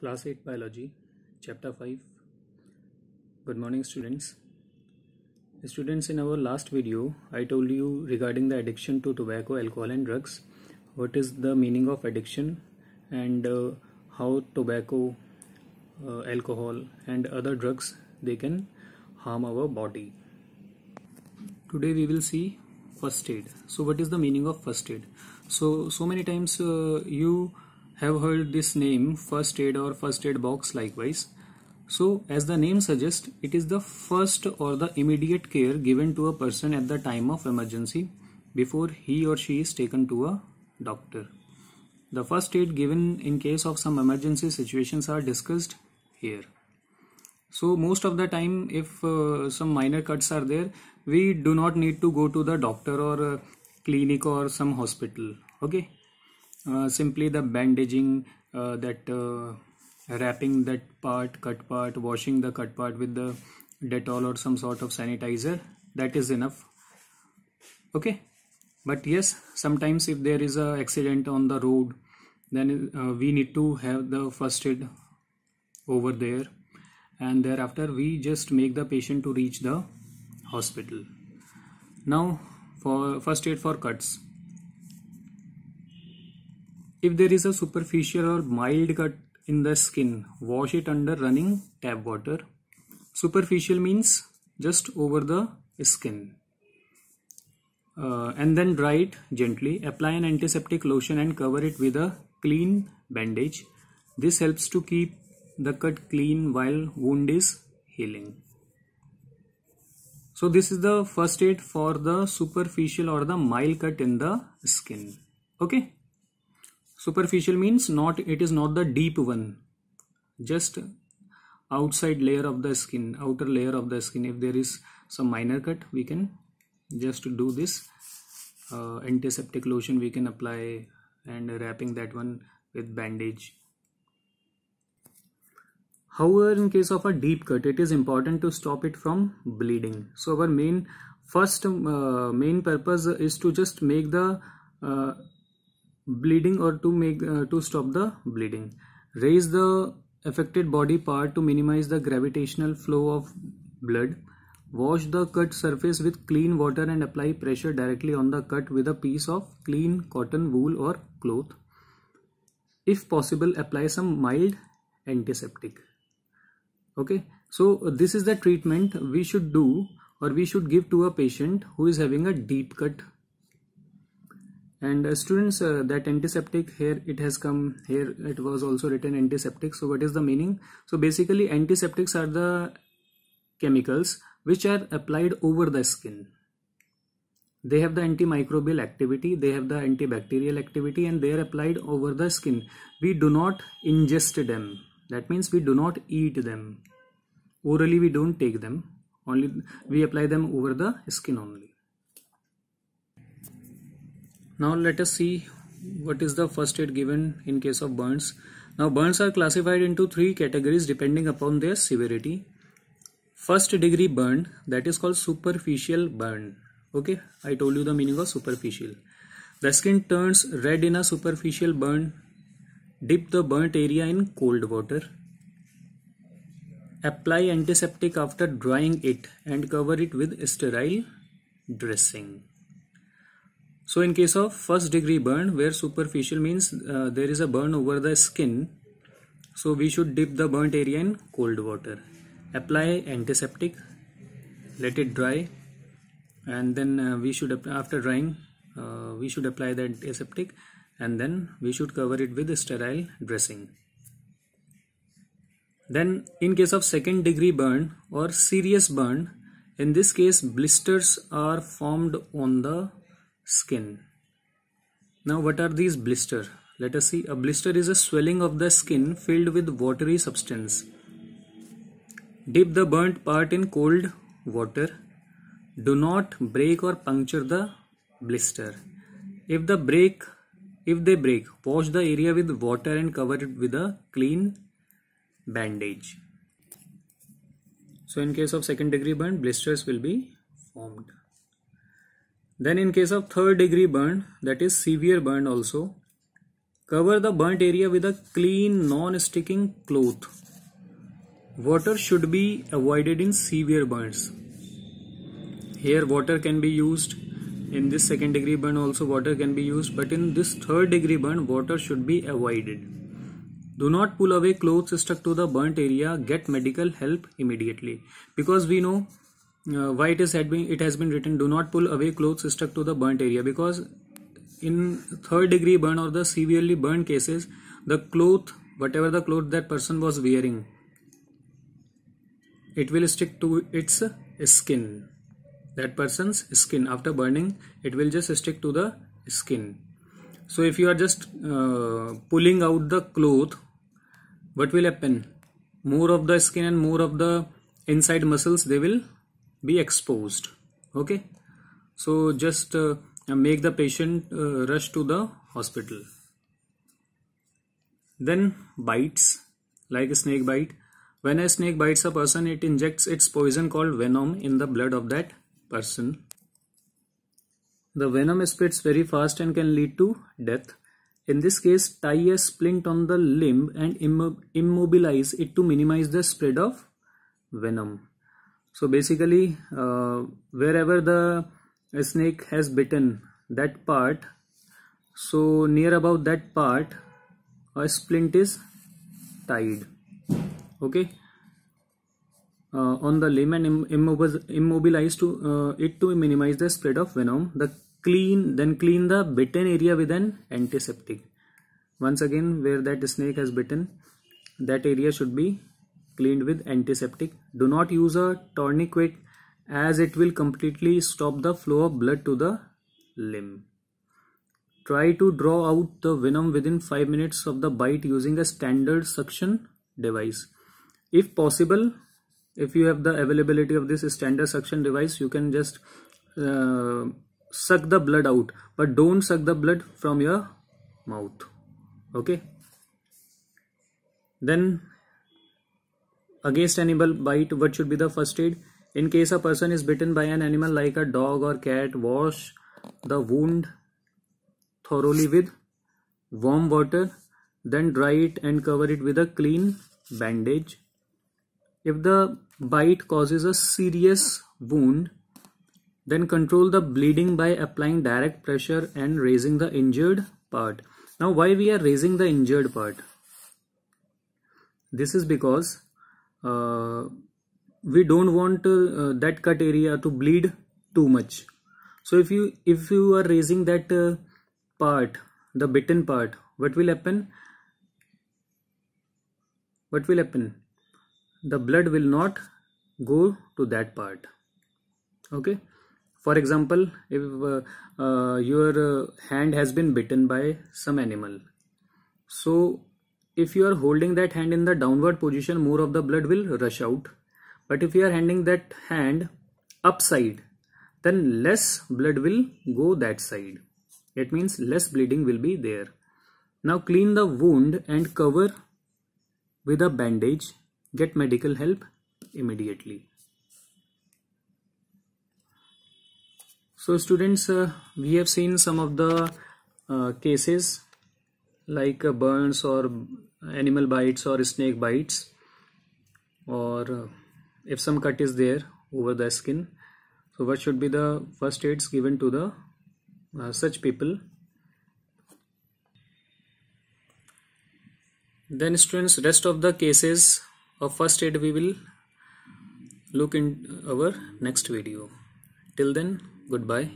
class 8 biology chapter 5 good morning students students in our last video i told you regarding the addiction to tobacco alcohol and drugs what is the meaning of addiction and uh, how tobacco uh, alcohol and other drugs they can harm our body today we will see first aid so what is the meaning of first aid so so many times uh, you have heard this name first aid or first aid box likewise. So as the name suggests, it is the first or the immediate care given to a person at the time of emergency before he or she is taken to a doctor. The first aid given in case of some emergency situations are discussed here. So most of the time if uh, some minor cuts are there, we do not need to go to the doctor or uh, clinic or some hospital. Okay uh, simply the bandaging uh, that uh, wrapping that part cut part washing the cut part with the dettol or some sort of sanitizer that is enough okay but yes sometimes if there is a accident on the road then uh, we need to have the first aid over there and thereafter we just make the patient to reach the hospital now for first aid for cuts if there is a superficial or mild cut in the skin, wash it under running tap water. Superficial means just over the skin. Uh, and then dry it gently. Apply an antiseptic lotion and cover it with a clean bandage. This helps to keep the cut clean while wound is healing. So this is the first aid for the superficial or the mild cut in the skin. Okay superficial means not it is not the deep one just outside layer of the skin outer layer of the skin if there is some minor cut we can just do this uh, antiseptic lotion we can apply and wrapping that one with bandage however in case of a deep cut it is important to stop it from bleeding so our main first uh, main purpose is to just make the uh, bleeding or to make uh, to stop the bleeding raise the affected body part to minimize the gravitational flow of blood wash the cut surface with clean water and apply pressure directly on the cut with a piece of clean cotton wool or cloth if possible apply some mild antiseptic okay so this is the treatment we should do or we should give to a patient who is having a deep cut and uh, students uh, that antiseptic here it has come here it was also written antiseptic so what is the meaning so basically antiseptics are the chemicals which are applied over the skin they have the antimicrobial activity they have the antibacterial activity and they are applied over the skin we do not ingest them that means we do not eat them orally we don't take them only we apply them over the skin only now let us see what is the first aid given in case of burns now burns are classified into three categories depending upon their severity first degree burn that is called superficial burn okay i told you the meaning of superficial the skin turns red in a superficial burn dip the burnt area in cold water apply antiseptic after drying it and cover it with sterile dressing so in case of first degree burn where superficial means uh, there is a burn over the skin. So we should dip the burnt area in cold water. Apply antiseptic. Let it dry. And then uh, we should after drying uh, we should apply the antiseptic and then we should cover it with sterile dressing. Then in case of second degree burn or serious burn in this case blisters are formed on the skin. Now what are these blister? Let us see. A blister is a swelling of the skin filled with watery substance. Dip the burnt part in cold water. Do not break or puncture the blister. If the break if they break, wash the area with water and cover it with a clean bandage. So in case of second degree burn, blisters will be formed. Then in case of third degree burn, that is severe burn also, cover the burnt area with a clean non-sticking cloth. Water should be avoided in severe burns. Here water can be used, in this second degree burn also water can be used, but in this third degree burn water should be avoided. Do not pull away clothes stuck to the burnt area, get medical help immediately. Because we know uh, why it is had been it has been written do not pull away clothes stuck to the burnt area because in third degree burn or the severely burned cases the cloth whatever the cloth that person was wearing it will stick to its skin that person's skin after burning it will just stick to the skin so if you are just uh, pulling out the cloth what will happen more of the skin and more of the inside muscles they will be exposed okay so just uh, make the patient uh, rush to the hospital then bites like a snake bite when a snake bites a person it injects its poison called venom in the blood of that person the venom spreads very fast and can lead to death in this case tie a splint on the limb and immobilize it to minimize the spread of venom so basically uh, wherever the snake has bitten that part so near about that part a splint is tied okay uh, on the limb and immobilize to uh, it to minimize the spread of venom the clean then clean the bitten area with an antiseptic once again where that snake has bitten that area should be cleaned with antiseptic. Do not use a tourniquet as it will completely stop the flow of blood to the limb. Try to draw out the venom within 5 minutes of the bite using a standard suction device. If possible, if you have the availability of this standard suction device, you can just uh, suck the blood out. But don't suck the blood from your mouth. Okay. Then against animal bite what should be the first aid in case a person is bitten by an animal like a dog or cat wash the wound thoroughly with warm water then dry it and cover it with a clean bandage if the bite causes a serious wound then control the bleeding by applying direct pressure and raising the injured part now why we are raising the injured part this is because uh, we don't want uh, that cut area to bleed too much so if you if you are raising that uh, part the bitten part what will happen what will happen the blood will not go to that part okay for example if uh, uh, your uh, hand has been bitten by some animal so if you are holding that hand in the downward position more of the blood will rush out but if you are handing that hand upside then less blood will go that side it means less bleeding will be there now clean the wound and cover with a bandage get medical help immediately so students uh, we have seen some of the uh, cases like uh, burns or animal bites or snake bites or uh, if some cut is there over the skin so what should be the first aids given to the uh, such people then students rest of the cases of first aid we will look in our next video till then goodbye